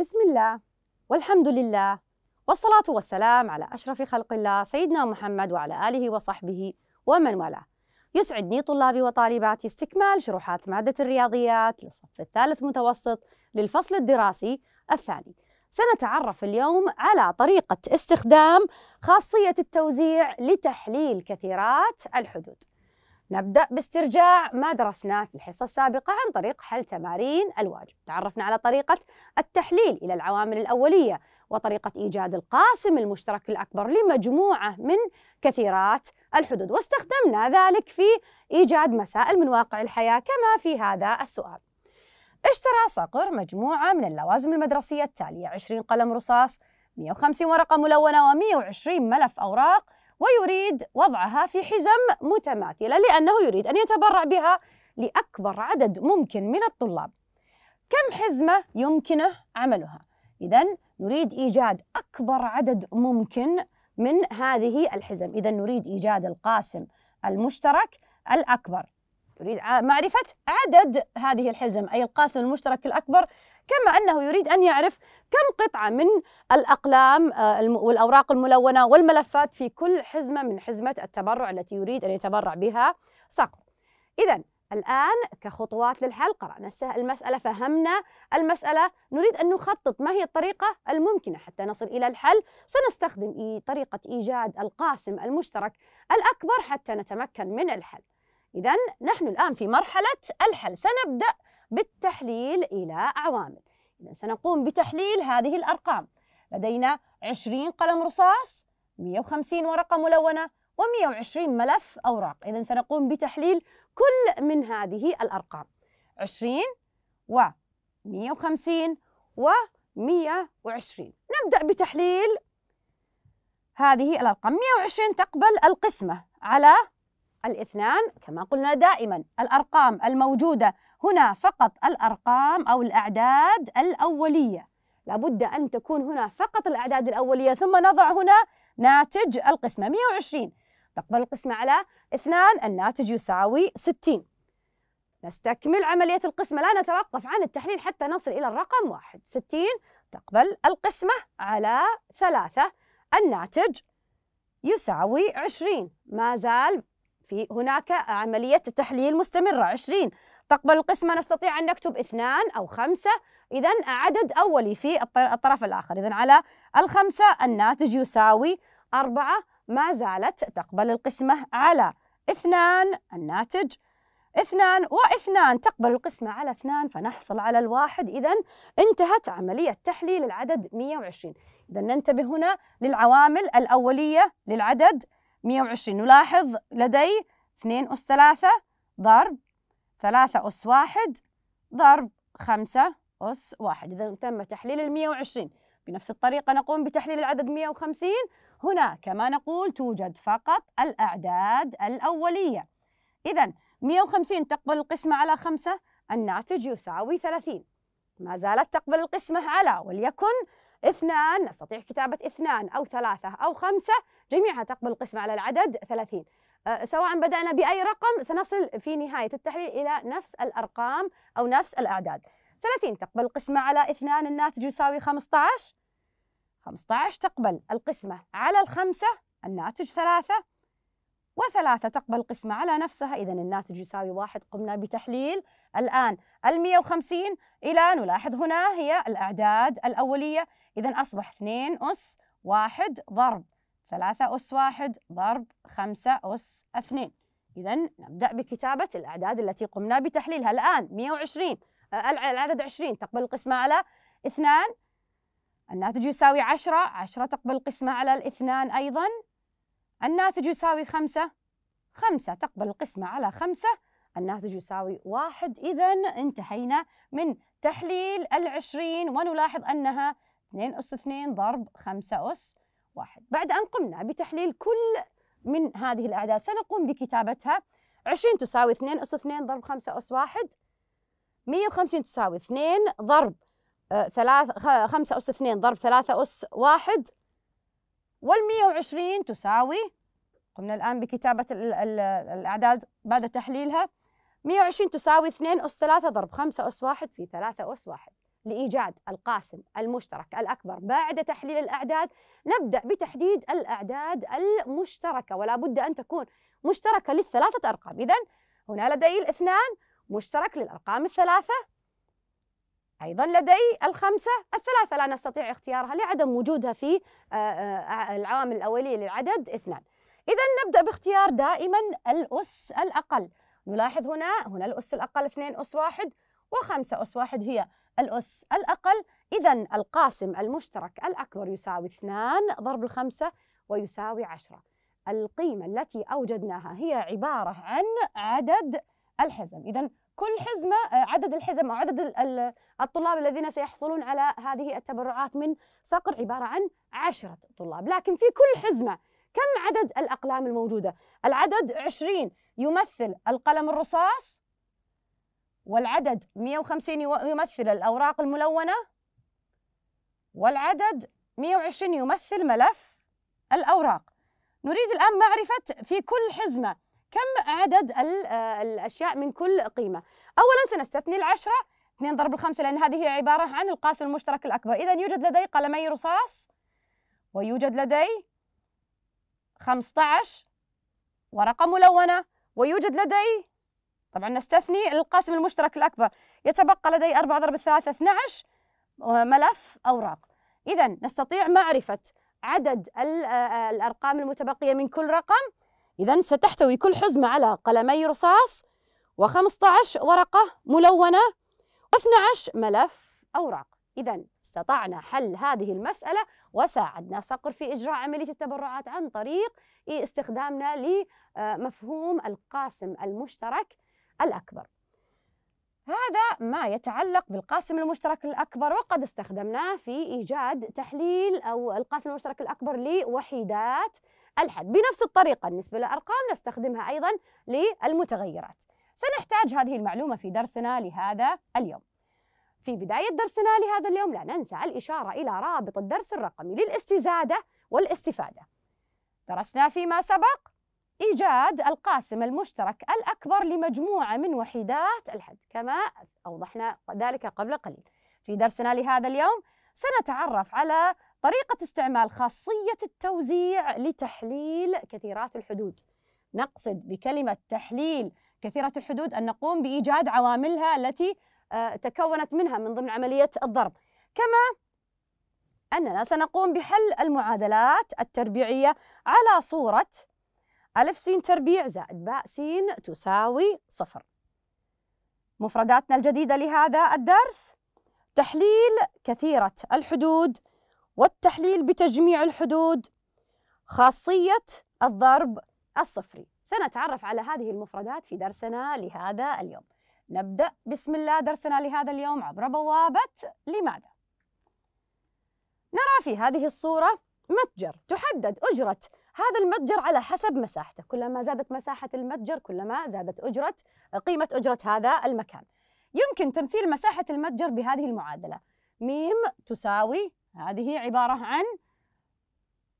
بسم الله والحمد لله والصلاة والسلام على أشرف خلق الله سيدنا محمد وعلى آله وصحبه ومن والاه يسعدني طلابي وطالباتي استكمال شروحات مادة الرياضيات للصف الثالث متوسط للفصل الدراسي الثاني سنتعرف اليوم على طريقة استخدام خاصية التوزيع لتحليل كثيرات الحدود نبدأ باسترجاع ما درسناه في الحصة السابقة عن طريق حل تمارين الواجب تعرفنا على طريقة التحليل إلى العوامل الأولية وطريقة إيجاد القاسم المشترك الأكبر لمجموعة من كثيرات الحدود واستخدمنا ذلك في إيجاد مسائل من واقع الحياة كما في هذا السؤال اشترى صقر مجموعة من اللوازم المدرسية التالية 20 قلم رصاص 150 ورقة ملونة و120 ملف أوراق ويريد وضعها في حزم متماثلة لأنه يريد أن يتبرع بها لأكبر عدد ممكن من الطلاب كم حزمة يمكنه عملها؟ إذا نريد إيجاد أكبر عدد ممكن من هذه الحزم إذا نريد إيجاد القاسم المشترك الأكبر نريد معرفة عدد هذه الحزم أي القاسم المشترك الأكبر كما أنه يريد أن يعرف كم قطعة من الأقلام آه، والأوراق الملونة والملفات في كل حزمة من حزمة التبرع التي يريد أن يتبرع بها صقر إذا الآن كخطوات للحل قرأنا المسألة فهمنا المسألة نريد أن نخطط ما هي الطريقة الممكنة حتى نصل إلى الحل سنستخدم طريقة إيجاد القاسم المشترك الأكبر حتى نتمكن من الحل إذا نحن الآن في مرحلة الحل سنبدأ بالتحليل إلى عوامل إذا سنقوم بتحليل هذه الأرقام لدينا 20 قلم رصاص 150 ورقة ملونة و120 ملف أوراق إذا سنقوم بتحليل كل من هذه الأرقام 20 و 150 و 120 نبدأ بتحليل هذه الأرقام 120 تقبل القسمة على الاثنان كما قلنا دائما الأرقام الموجودة هنا فقط الأرقام أو الأعداد الأولية لابد أن تكون هنا فقط الأعداد الأولية ثم نضع هنا ناتج القسمة 120 تقبل القسمة على 2 الناتج يساوي 60 نستكمل عملية القسمة لا نتوقف عن التحليل حتى نصل إلى الرقم 1 60 تقبل القسمة على 3 الناتج يساوي 20 ما زال في هناك عملية تحليل مستمرة 20 تقبل القسمة نستطيع أن نكتب اثنان أو خمسة إذا عدد أولي في الطرف الآخر إذا على الخمسة الناتج يساوي أربعة ما زالت تقبل القسمة على اثنان الناتج اثنان واثنان تقبل القسمة على اثنان فنحصل على الواحد إذا انتهت عملية تحليل العدد 120 إذا ننتبه هنا للعوامل الأولية للعدد 120 نلاحظ لدي 2 أس 3 ضرب ثلاثة أس واحد ضرب خمسة أس واحد إذا تم تحليل المية وعشرين بنفس الطريقة نقوم بتحليل العدد وخمسين هنا كما نقول توجد فقط الأعداد الأولية إذا وخمسين تقبل القسمة على خمسة الناتج يساوي ثلاثين ما زالت تقبل القسمة على وليكن اثنان نستطيع كتابة اثنان أو ثلاثة أو خمسة جميعها تقبل القسمة على العدد ثلاثين آه، سواء بدأنا بأي رقم سنصل في نهاية التحليل إلى نفس الأرقام أو نفس الأعداد 30 تقبل القسمة على 2 الناتج يساوي 15 15 تقبل القسمة على الخمسة الناتج ثلاثة وثلاثة تقبل القسمة على نفسها إذا الناتج يساوي واحد قمنا بتحليل الآن المية وخمسين إلى نلاحظ هنا هي الأعداد الأولية إذا أصبح اثنين أس واحد ضرب ثلاثة أس واحد ضرب خمسة أس اثنين إذا نبدأ بكتابة الأعداد التي قمنا بتحليلها الآن 120 آه، العدد 20 تقبل القسمة على اثنان الناتج يساوي 10 10 تقبل القسمة على الاثنان أيضا الناتج يساوي خمسة خمسة تقبل القسمة على خمسة الناتج يساوي واحد إذا انتهينا من تحليل العشرين ونلاحظ أنها 2 أس 2 ضرب 5 أس واحد بعد أن قمنا بتحليل كل من هذه الأعداد سنقوم بكتابتها 20 تساوي 2 آه، أس 2 ضرب 5 أس 1 150 تساوي 2 ضرب 3 5 أس 2 ضرب 3 أس 1 وال 120 تساوي قمنا الآن بكتابة الأعداد بعد تحليلها 120 تساوي 2 أس 3 ضرب 5 أس 1 في 3 أس 1 لإيجاد القاسم المشترك الأكبر بعد تحليل الأعداد نبدأ بتحديد الأعداد المشتركة ولا بد أن تكون مشتركة للثلاثة أرقام إذا هنا لدي الاثنان مشترك للأرقام الثلاثة أيضا لدي الخمسة الثلاثة لا نستطيع اختيارها لعدم وجودها في آه، آه، العوامل الأولية للعدد اثنان إذا نبدأ باختيار دائما الأس الأقل نلاحظ هنا هنا الأس الأقل اثنين أس واحد وخمسه أس واحد هي الأس الأقل إذا القاسم المشترك الأكبر يساوي 2 ضرب الخمسة ويساوي 10 القيمة التي أوجدناها هي عبارة عن عدد الحزم إذا كل حزمة آه، عدد الحزم أو عدد الطلاب الذين سيحصلون على هذه التبرعات من صقر عبارة عن عشرة طلاب لكن في كل حزمة كم عدد الأقلام الموجودة؟ العدد 20 يمثل القلم الرصاص والعدد 150 يمثل الأوراق الملونة والعدد 120 يمثل ملف الأوراق نريد الآن معرفة في كل حزمة كم عدد آه، الأشياء من كل قيمة أولا سنستثني العشرة 2 ضرب الخمسة لأن هذه هي عبارة عن القاسم المشترك الأكبر إذا يوجد لدي قلمي رصاص ويوجد لدي 15 ورقة ملونة ويوجد لدي طبعا نستثني القاسم المشترك الأكبر يتبقى لدي 4 ضرب 3 12 آه، ملف أوراق إذا نستطيع معرفة عدد آه، آه، الأرقام المتبقية من كل رقم إذا ستحتوي كل حزمة على قلمي رصاص و15 ورقة ملونة و12 ملف أوراق إذا استطعنا حل هذه المسألة وساعدنا صقر في إجراء عملية التبرعات عن طريق استخدامنا لمفهوم القاسم المشترك الأكبر هذا ما يتعلق بالقاسم المشترك الأكبر وقد استخدمناه في إيجاد تحليل أو القاسم المشترك الأكبر لوحيدات الحد بنفس الطريقة بالنسبة للأرقام نستخدمها أيضا للمتغيرات سنحتاج هذه المعلومة في درسنا لهذا اليوم في بداية درسنا لهذا اليوم لا ننسى الإشارة إلى رابط الدرس الرقمي للاستزادة والاستفادة درسنا فيما سبق إيجاد القاسم المشترك الأكبر لمجموعة من وحدات الحد كما أوضحنا ذلك قبل قليل في درسنا لهذا اليوم سنتعرف على طريقة استعمال خاصية التوزيع لتحليل كثيرات الحدود نقصد بكلمة تحليل كثيرة الحدود أن نقوم بإيجاد عواملها التي آه، تكونت منها من ضمن عملية الضرب كما أننا سنقوم بحل المعادلات التربيعية على صورة ألف س تربيع زائد باء س تساوي صفر مفرداتنا الجديدة لهذا الدرس تحليل كثيرة الحدود والتحليل بتجميع الحدود خاصية الضرب الصفري سنتعرف على هذه المفردات في درسنا لهذا اليوم نبدأ بسم الله درسنا لهذا اليوم عبر بوابة لماذا نرى في هذه الصورة متجر تحدد أجرة هذا المتجر على حسب مساحته كلما زادت مساحة المتجر كلما زادت أجرة قيمة أجرة هذا المكان يمكن تمثيل مساحة المتجر بهذه المعادلة ميم تساوي هذه عبارة عن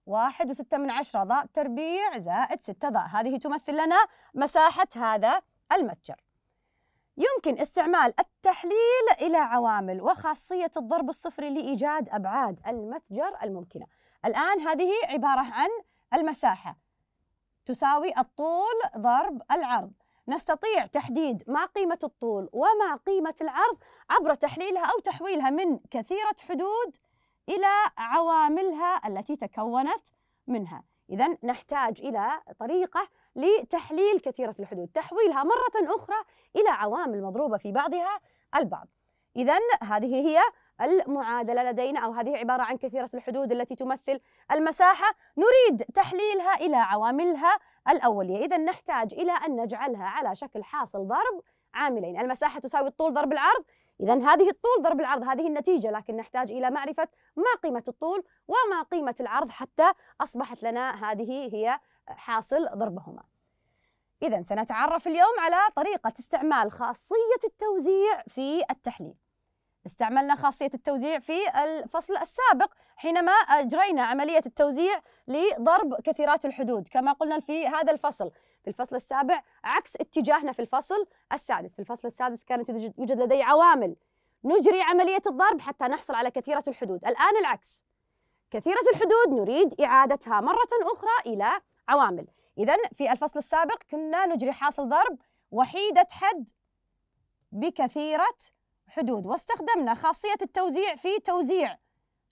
واحد وستة من عشرة ضاء تربيع زائد ستة ضاء هذه تمثل لنا مساحة هذا المتجر يمكن استعمال التحليل إلى عوامل وخاصية الضرب الصفري لإيجاد أبعاد المتجر الممكنة الآن هذه عبارة عن المساحة تساوي الطول ضرب العرض نستطيع تحديد ما قيمة الطول وما قيمة العرض عبر تحليلها أو تحويلها من كثيرة حدود إلى عواملها التي تكونت منها إذا نحتاج إلى طريقة لتحليل كثيرة الحدود تحويلها مرة أخرى إلى عوامل مضروبة في بعضها البعض إذا هذه هي المعادلة لدينا أو هذه عبارة عن كثيرة الحدود التي تمثل المساحة نريد تحليلها إلى عواملها الأولية إذا نحتاج إلى أن نجعلها على شكل حاصل ضرب عاملين المساحة تساوي الطول ضرب العرض إذا هذه الطول ضرب العرض هذه النتيجة لكن نحتاج إلى معرفة ما قيمة الطول وما قيمة العرض حتى أصبحت لنا هذه هي حاصل ضربهما إذا سنتعرف اليوم على طريقة استعمال خاصية التوزيع في التحليل استعملنا خاصية التوزيع في الفصل السابق حينما أجرينا عملية التوزيع لضرب كثيرات الحدود كما قلنا في هذا الفصل في الفصل السابع عكس اتجاهنا في الفصل السادس في الفصل السادس كانت يوجد لدي عوامل نجري عملية الضرب حتى نحصل على كثيرة الحدود الآن العكس كثيرة الحدود نريد إعادتها مرة أخرى إلى عوامل إذا في الفصل السابق كنا نجري حاصل ضرب وحيدة حد بكثيرة حدود واستخدمنا خاصية التوزيع في توزيع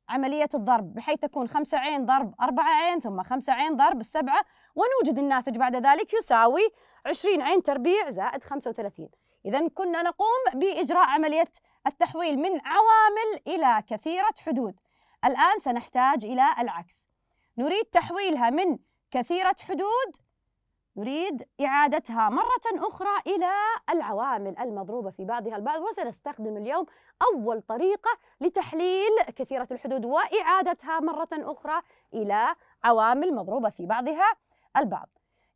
عملية الضرب بحيث تكون خمسة عين ضرب أربعة عين ثم خمسة عين ضرب السبعة ونوجد الناتج بعد ذلك يساوي عشرين عين تربيع زائد خمسة وثلاثين إذا كنا نقوم بإجراء عملية التحويل من عوامل إلى كثيرة حدود الآن سنحتاج إلى العكس نريد تحويلها من كثيرة حدود نريد إعادتها مرة أخرى إلى العوامل المضروبة في بعضها البعض وسنستخدم اليوم أول طريقة لتحليل كثيرة الحدود وإعادتها مرة أخرى إلى عوامل مضروبة في بعضها البعض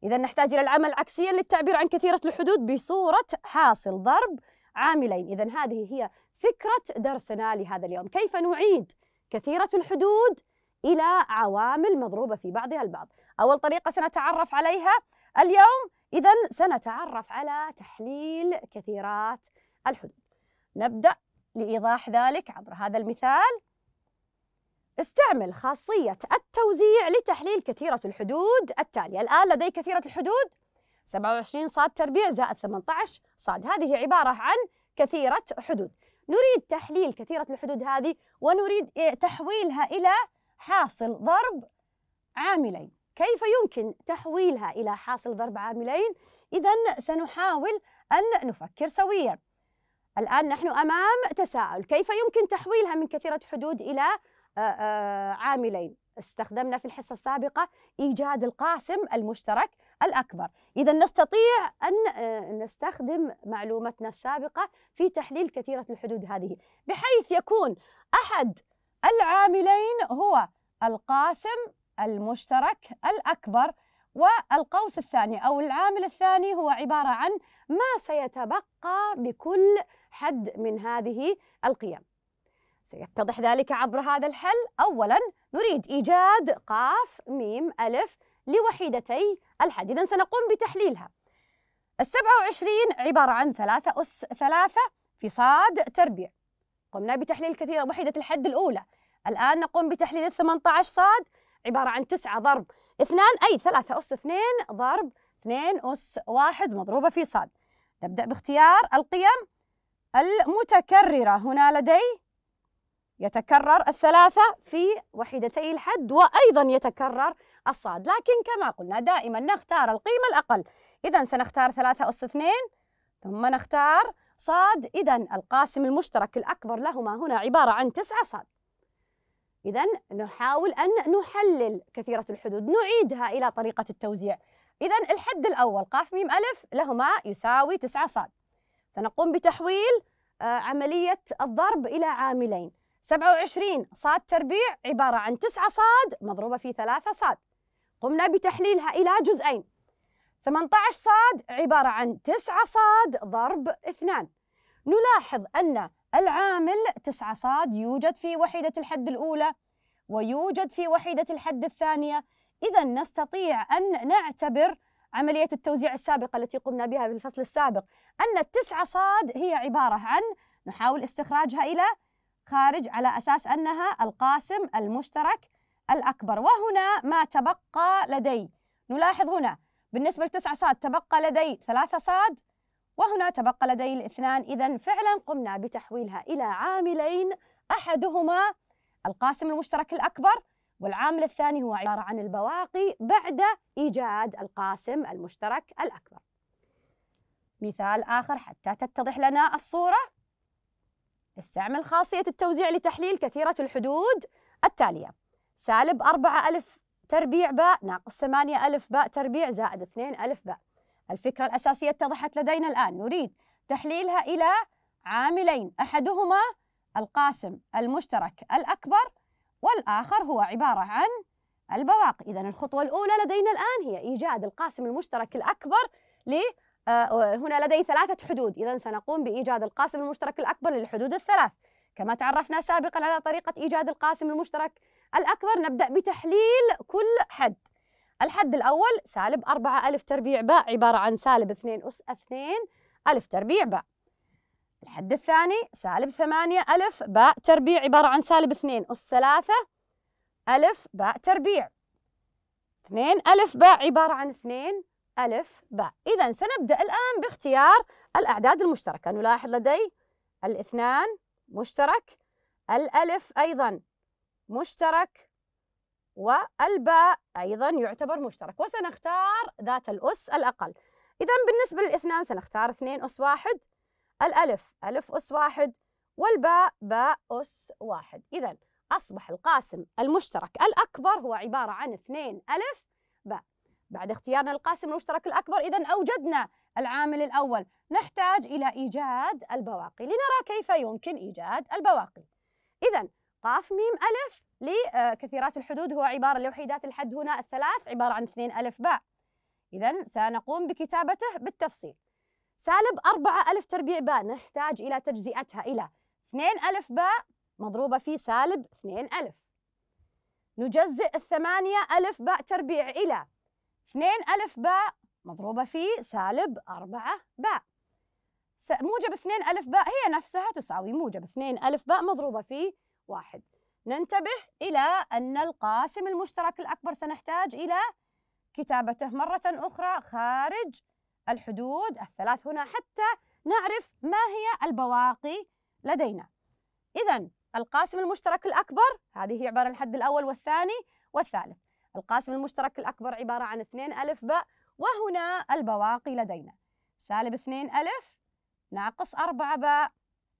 إذا نحتاج إلى العمل عكسيا للتعبير عن كثيرة الحدود بصورة حاصل ضرب عاملين إذا هذه هي فكرة درسنا لهذا اليوم كيف نعيد كثيرة الحدود إلى عوامل مضروبة في بعضها البعض أول طريقة سنتعرف عليها اليوم إذا سنتعرف على تحليل كثيرات الحدود نبدأ لإيضاح ذلك عبر هذا المثال استعمل خاصية التوزيع لتحليل كثيرة الحدود التالية الآن لدي كثيرة الحدود 27 صاد تربيع زائد 18 صاد هذه عبارة عن كثيرة حدود نريد تحليل كثيرة الحدود هذه ونريد تحويلها إلى حاصل ضرب عاملين كيف يمكن تحويلها إلى حاصل ضرب عاملين؟ إذا سنحاول أن نفكر سويا الآن نحن أمام تساؤل كيف يمكن تحويلها من كثيرة حدود إلى آه، آه، عاملين؟ استخدمنا في الحصة السابقة إيجاد القاسم المشترك الأكبر إذا نستطيع أن آه، نستخدم معلومتنا السابقة في تحليل كثيرة الحدود هذه بحيث يكون أحد العاملين هو القاسم المشترك الأكبر والقوس الثاني أو العامل الثاني هو عبارة عن ما سيتبقى بكل حد من هذه القيم سيتضح ذلك عبر هذا الحل أولا نريد إيجاد قاف ميم ألف لوحيدتي الحد إذا سنقوم بتحليلها السبعة وعشرين عبارة عن ثلاثة أس ثلاثة في صاد تربيع قمنا بتحليل كثير وحيدة الحد الأولى الآن نقوم بتحليل الثمانية عشر صاد عبارة عن تسعة ضرب اثنان أي 3 أس 2 ضرب 2 أس 1 مضروبة في صاد نبدأ باختيار القيم المتكررة هنا لدي يتكرر الثلاثة في وحيدتي الحد وأيضا يتكرر الصاد لكن كما قلنا دائما نختار القيمة الأقل إذا سنختار ثلاثة أس اثنين ثم نختار صاد إذا القاسم المشترك الأكبر لهما هنا عبارة عن تسعة صاد إذا نحاول أن نحلل كثيرة الحدود نعيدها إلى طريقة التوزيع إذا الحد الأول قاف ميم ألف لهما يساوي 9 صاد سنقوم بتحويل آه، عملية الضرب إلى عاملين 27 صاد تربيع عبارة عن 9 صاد مضروبة في 3 صاد قمنا بتحليلها إلى جزئين 18 صاد عبارة عن 9 صاد ضرب 2 نلاحظ أن العامل تسعة صاد يوجد في وحيدة الحد الأولى ويوجد في وحيدة الحد الثانية إذا نستطيع أن نعتبر عملية التوزيع السابقة التي قمنا بها في الفصل السابق أن التسعة صاد هي عبارة عن نحاول استخراجها إلى خارج على أساس أنها القاسم المشترك الأكبر وهنا ما تبقى لدي نلاحظ هنا بالنسبة لتسعة صاد تبقى لدي ثلاثة صاد وهنا تبقى لدي الاثنان إذا فعلا قمنا بتحويلها إلى عاملين أحدهما القاسم المشترك الأكبر والعامل الثاني هو عبارة عن البواقي بعد إيجاد القاسم المشترك الأكبر مثال آخر حتى تتضح لنا الصورة استعمل خاصية التوزيع لتحليل كثيرة الحدود التالية سالب 4 ألف تربيع باء ناقص 8 ألف باء تربيع زائد 2 ألف باء الفكرة الأساسية اتضحت لدينا الآن نريد تحليلها إلى عاملين أحدهما القاسم المشترك الأكبر والآخر هو عبارة عن البواقي إذا الخطوة الأولى لدينا الآن هي إيجاد القاسم المشترك الأكبر ل آه، آه، هنا لدي ثلاثة حدود إذا سنقوم بإيجاد القاسم المشترك الأكبر للحدود الثلاث كما تعرفنا سابقا على طريقة إيجاد القاسم المشترك الأكبر نبدأ بتحليل كل حد الحد الأول سالب أربعة ألف تربيع باء عبارة عن سالب اثنين أس اثنين ألف تربيع باء الحد الثاني سالب ثمانية ألف باء تربيع عبارة عن سالب اثنين أس ثلاثة ألف باء تربيع اثنين ألف باء عبارة عن اثنين ألف باء إذا سنبدأ الآن باختيار الأعداد المشتركة نلاحظ لدي الاثنان مشترك الألف أيضا مشترك والباء أيضا يعتبر مشترك وسنختار ذات الأس الأقل إذا بالنسبة للاثنان سنختار اثنين أس واحد الألف ألف أس واحد والباء باء أس واحد إذا أصبح القاسم المشترك الأكبر هو عبارة عن اثنين ألف باء بعد اختيارنا القاسم المشترك الأكبر إذا أوجدنا العامل الأول نحتاج إلى إيجاد البواقي لنرى كيف يمكن إيجاد البواقي إذا قاف ميم ألف لكثيرات الحدود هو عبارة لوحيدات الحد هنا الثلاث عبارة عن اثنين ألف باء إذا سنقوم بكتابته بالتفصيل سالب أربعة ألف تربيع باء نحتاج إلى تجزئتها إلى اثنين ألف باء مضروبة في سالب اثنين ألف نجزئ الثمانية ألف باء تربيع إلى اثنين ألف باء مضروبة في سالب أربعة باء موجب اثنين ألف باء هي نفسها تساوي موجب اثنين ألف باء مضروبة في واحد ننتبه إلى أن القاسم المشترك الأكبر سنحتاج إلى كتابته مرة أخرى خارج الحدود الثلاث هنا حتى نعرف ما هي البواقي لدينا إذا القاسم المشترك الأكبر هذه هي عبارة عن الحد الأول والثاني والثالث القاسم المشترك الأكبر عبارة عن 2 ألف ب وهنا البواقي لدينا سالب 2 ألف ناقص 4 ب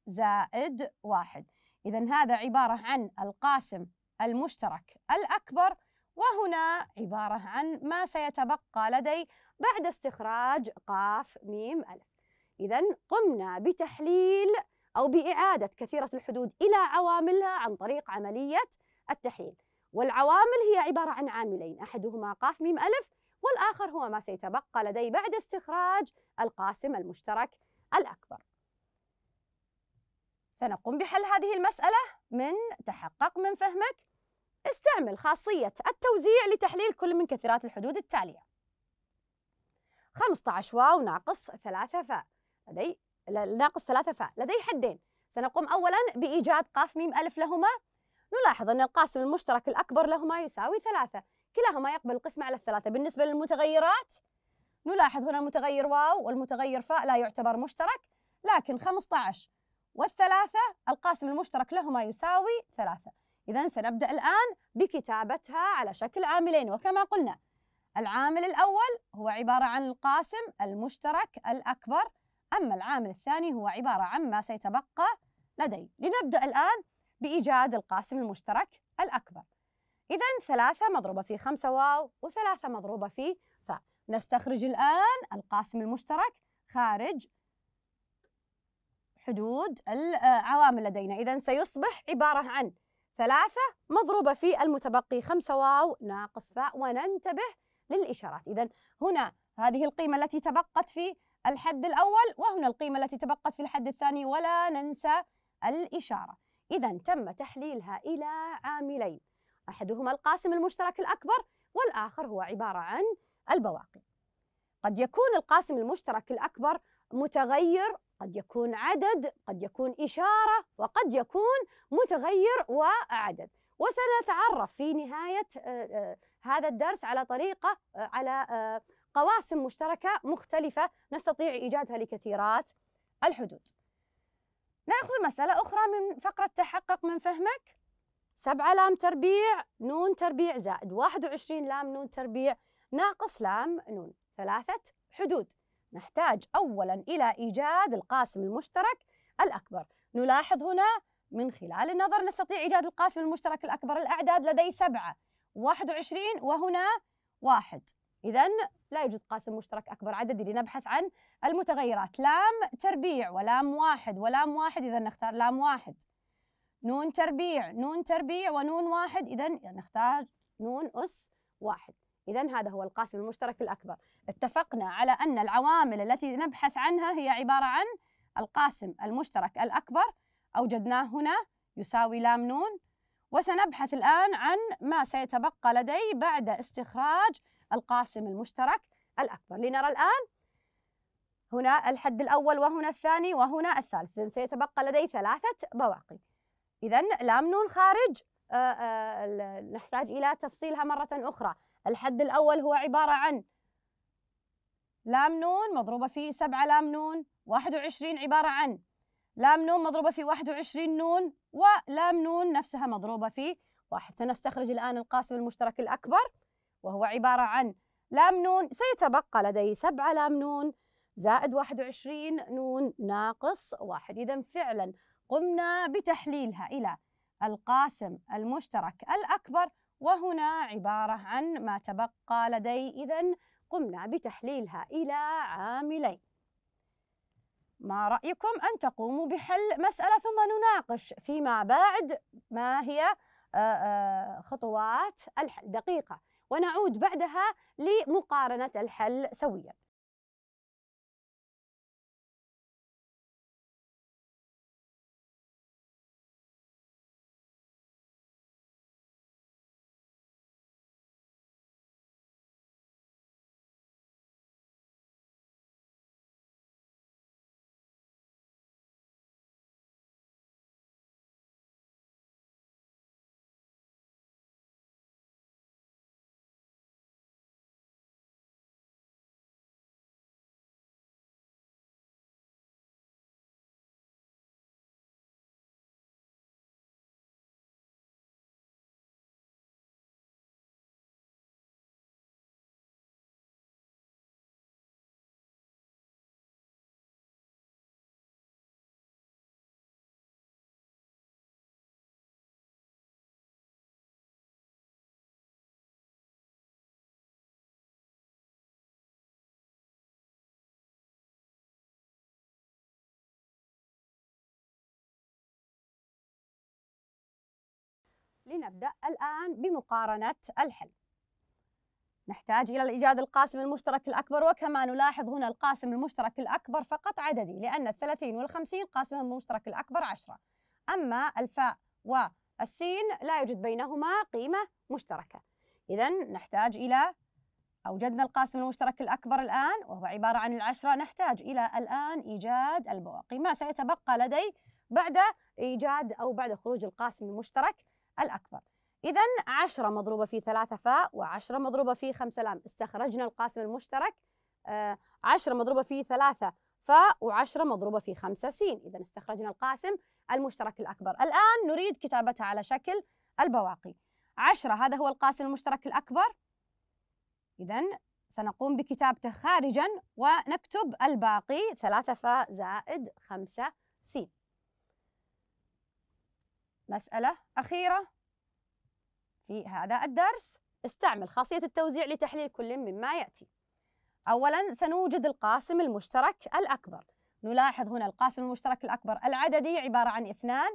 زائد 1 إذا هذا عبارة عن القاسم المشترك الأكبر وهنا عبارة عن ما سيتبقى لدي بعد استخراج قاف ميم ألف إذا قمنا بتحليل أو بإعادة كثيرة الحدود إلى عواملها عن طريق عملية التحليل والعوامل هي عبارة عن عاملين أحدهما قاف ميم ألف والآخر هو ما سيتبقى لدي بعد استخراج القاسم المشترك الأكبر سنقوم بحل هذه المسألة من تحقق من فهمك استعمل خاصية التوزيع لتحليل كل من كثيرات الحدود التالية 15 واو ناقص 3 فاء لدي ناقص 3 فاء لدي حدين سنقوم أولا بإيجاد قاف ميم ألف لهما نلاحظ أن القاسم المشترك الأكبر لهما يساوي 3 كلاهما يقبل القسمة على الثلاثة بالنسبة للمتغيرات نلاحظ هنا المتغير واو والمتغير فاء لا يعتبر مشترك لكن 15 والثلاثة القاسم المشترك لهما يساوي ثلاثة إذا سنبدأ الآن بكتابتها على شكل عاملين وكما قلنا العامل الأول هو عبارة عن القاسم المشترك الأكبر أما العامل الثاني هو عبارة عن ما سيتبقى لدي لنبدأ الآن بإيجاد القاسم المشترك الأكبر إذا ثلاثة مضروبة في خمسة واو وثلاثة مضروبة في نستخرج الآن القاسم المشترك خارج حدود العوامل لدينا إذا سيصبح عبارة عن ثلاثة مضروبة في المتبقي خمسة واو ناقص فاء وننتبه للإشارات إذا هنا هذه القيمة التي تبقت في الحد الأول وهنا القيمة التي تبقت في الحد الثاني ولا ننسى الإشارة إذا تم تحليلها إلى عاملين أحدهما القاسم المشترك الأكبر والآخر هو عبارة عن البواقي قد يكون القاسم المشترك الأكبر متغير قد يكون عدد قد يكون إشارة وقد يكون متغير وعدد وسنتعرف في نهاية آه، آه، هذا الدرس على طريقة آه، على قواسم مشتركة مختلفة نستطيع إيجادها لكثيرات الحدود نأخذ مسألة أخرى من فقرة تحقق من فهمك سبعة لام تربيع نون تربيع زائد واحد وعشرين لام نون تربيع ناقص لام نون ثلاثة حدود نحتاج أولا إلى إيجاد القاسم المشترك الأكبر نلاحظ هنا من خلال النظر نستطيع إيجاد القاسم المشترك الأكبر الأعداد لدي سبعة 21 وهنا واحد إذا لا يوجد قاسم مشترك أكبر عددي لنبحث عن المتغيرات لام تربيع ولام واحد ولام واحد إذا نختار لام واحد نون تربيع نون تربيع ونون واحد إذا نختار نون أس واحد إذا هذا هو القاسم المشترك الأكبر اتفقنا على أن العوامل التي نبحث عنها هي عبارة عن القاسم المشترك الأكبر أوجدناه هنا يساوي لام نون وسنبحث الآن عن ما سيتبقى لدي بعد استخراج القاسم المشترك الأكبر لنرى الآن هنا الحد الأول وهنا الثاني وهنا الثالث إذن سيتبقى لدي ثلاثة بواقي إذا لام نون خارج آآ آه، آآ آه، نحتاج إلى تفصيلها مرة أخرى الحد الأول هو عبارة عن لام نون مضروبة في سبعة لام نون واحد وعشرين عبارة عن لام نون مضروبة في واحد وعشرين نون ولام نون نفسها مضروبة في واحد سنستخرج الآن القاسم المشترك الأكبر وهو عبارة عن لام نون سيتبقى لدي سبعة لام نون زائد واحد وعشرين نون ناقص واحد إذا فعلا قمنا بتحليلها إلى القاسم المشترك الأكبر وهنا عبارة عن ما تبقى لدي إذا قمنا بتحليلها إلى عاملين ما رأيكم أن تقوموا بحل مسألة ثم نناقش فيما بعد ما هي آه، آه، خطوات الحل دقيقة ونعود بعدها لمقارنة الحل سويا لنبدأ الآن بمقارنة الحل نحتاج إلى إيجاد القاسم المشترك الأكبر وكما نلاحظ هنا القاسم المشترك الأكبر فقط عددي لأن الثلاثين والخمسين قاسمهم المشترك الأكبر عشرة أما الفاء والسين لا يوجد بينهما قيمة مشتركة إذا نحتاج إلى أوجدنا القاسم المشترك الأكبر الآن وهو عبارة عن العشرة نحتاج إلى الآن إيجاد البواقي ما سيتبقى لدي بعد إيجاد أو بعد خروج القاسم المشترك الأكبر إذا 10 مضروبة في 3 فاء و10 مضروبة في 5 لام استخرجنا القاسم المشترك 10 آه، مضروبة في 3 فاء و10 مضروبة في 5 سين إذا استخرجنا القاسم المشترك الأكبر الآن نريد كتابتها على شكل البواقي 10 هذا هو القاسم المشترك الأكبر إذا سنقوم بكتابته خارجا ونكتب الباقي 3 فاء زائد 5 سين مسألة أخيرة في هذا الدرس استعمل خاصية التوزيع لتحليل كل مما يأتي أولاً سنوجد القاسم المشترك الأكبر نلاحظ هنا القاسم المشترك الأكبر العددي عبارة عن اثنان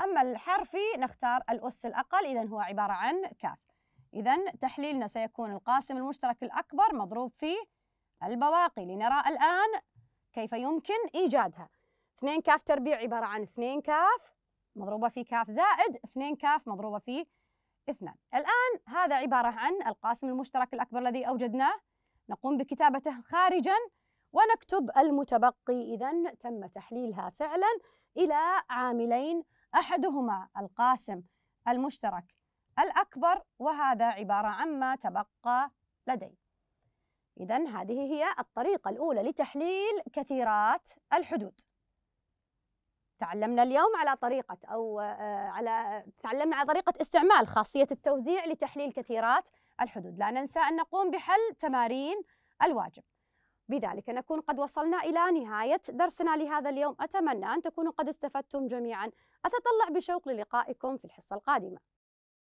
أما الحرفي نختار الأس الأقل إذا هو عبارة عن كاف إذا تحليلنا سيكون القاسم المشترك الأكبر مضروب في البواقي لنرى الآن كيف يمكن إيجادها 2 كاف تربيع عبارة عن 2 كاف مضروبة في كاف زائد 2 كاف مضروبة في 2 الآن هذا عبارة عن القاسم المشترك الأكبر الذي أوجدناه نقوم بكتابته خارجاً ونكتب المتبقي إذا تم تحليلها فعلا إلى عاملين أحدهما القاسم المشترك الأكبر وهذا عبارة عما تبقى لدي إذا هذه هي الطريقة الأولى لتحليل كثيرات الحدود تعلمنا اليوم على طريقة أو آه، على تعلمنا على طريقة استعمال خاصية التوزيع لتحليل كثيرات الحدود لا ننسى أن نقوم بحل تمارين الواجب بذلك نكون قد وصلنا إلى نهاية درسنا لهذا اليوم أتمنى أن تكونوا قد استفدتم جميعا أتطلع بشوق للقائكم في الحصة القادمة